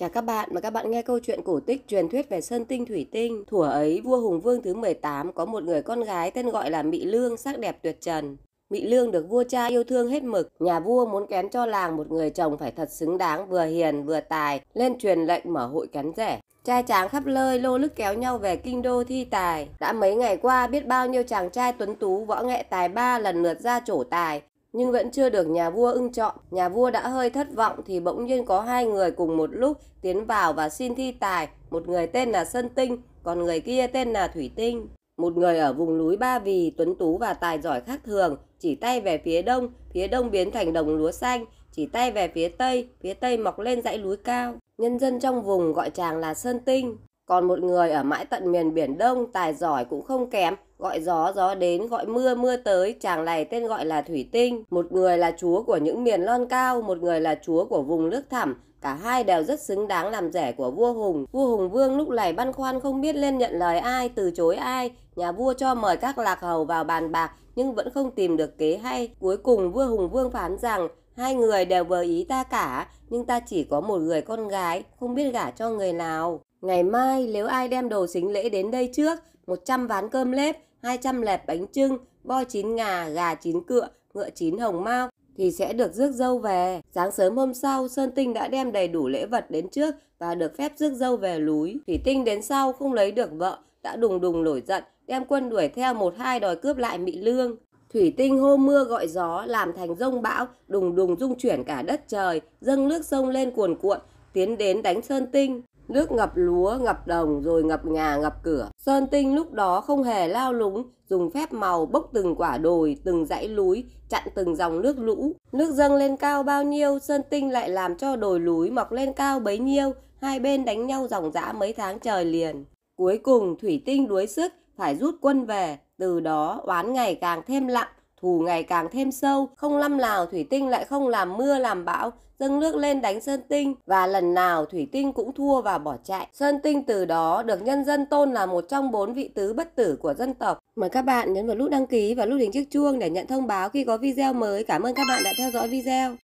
Chào các bạn, và các bạn nghe câu chuyện cổ tích truyền thuyết về Sơn Tinh Thủy Tinh. Thủa ấy, vua Hùng Vương thứ 18 có một người con gái tên gọi là Mỹ Lương, sắc đẹp tuyệt trần. Mỹ Lương được vua cha yêu thương hết mực, nhà vua muốn kén cho làng một người chồng phải thật xứng đáng, vừa hiền vừa tài, lên truyền lệnh mở hội kén rẻ. Trai tráng khắp nơi lô lức kéo nhau về kinh đô thi tài. Đã mấy ngày qua biết bao nhiêu chàng trai tuấn tú võ nghệ tài ba lần lượt ra chỗ tài, nhưng vẫn chưa được nhà vua ưng chọn. Nhà vua đã hơi thất vọng thì bỗng nhiên có hai người cùng một lúc tiến vào và xin thi tài, một người tên là Sơn Tinh, còn người kia tên là Thủy Tinh. Một người ở vùng núi Ba Vì, tuấn tú và tài giỏi khác thường, chỉ tay về phía đông, phía đông biến thành đồng lúa xanh, chỉ tay về phía tây, phía tây mọc lên dãy núi cao. Nhân dân trong vùng gọi chàng là Sơn Tinh. Còn một người ở mãi tận miền biển Đông tài giỏi cũng không kém, gọi gió gió đến, gọi mưa mưa tới, chàng này tên gọi là Thủy Tinh. Một người là chúa của những miền non cao, một người là chúa của vùng nước thẳm, cả hai đều rất xứng đáng làm rẻ của vua hùng vua hùng vương lúc này băn khoăn không biết lên nhận lời ai từ chối ai nhà vua cho mời các lạc hầu vào bàn bạc nhưng vẫn không tìm được kế hay cuối cùng vua hùng vương phán rằng hai người đều vừa ý ta cả nhưng ta chỉ có một người con gái không biết gả cho người nào Ngày mai nếu ai đem đồ xính lễ đến đây trước, 100 ván cơm lếp, 200 lẹp bánh trưng, bo chín ngà, gà chín cựa, ngựa chín hồng mao thì sẽ được rước dâu về. Sáng sớm hôm sau, Sơn Tinh đã đem đầy đủ lễ vật đến trước và được phép rước dâu về lúi. Thủy Tinh đến sau không lấy được vợ, đã đùng đùng nổi giận, đem quân đuổi theo một hai đòi cướp lại Mỹ Lương. Thủy Tinh hô mưa gọi gió, làm thành rông bão, đùng đùng rung chuyển cả đất trời, dâng nước sông lên cuồn cuộn, tiến đến đánh Sơn Tinh. Nước ngập lúa, ngập đồng rồi ngập nhà, ngập cửa. Sơn Tinh lúc đó không hề lao lúng, dùng phép màu bốc từng quả đồi, từng dãy núi, chặn từng dòng nước lũ. Nước dâng lên cao bao nhiêu, Sơn Tinh lại làm cho đồi núi mọc lên cao bấy nhiêu, hai bên đánh nhau dòng dã mấy tháng trời liền. Cuối cùng Thủy Tinh đuối sức, phải rút quân về, từ đó oán ngày càng thêm lặng, thù ngày càng thêm sâu, không lâm nào thủy tinh lại không làm mưa làm bão, dâng nước lên đánh Sơn Tinh và lần nào Thủy Tinh cũng thua và bỏ chạy. Sơn Tinh từ đó được nhân dân tôn là một trong bốn vị tứ bất tử của dân tộc. Mời các bạn nhấn vào nút đăng ký và nút hình chiếc chuông để nhận thông báo khi có video mới. Cảm ơn các bạn đã theo dõi video.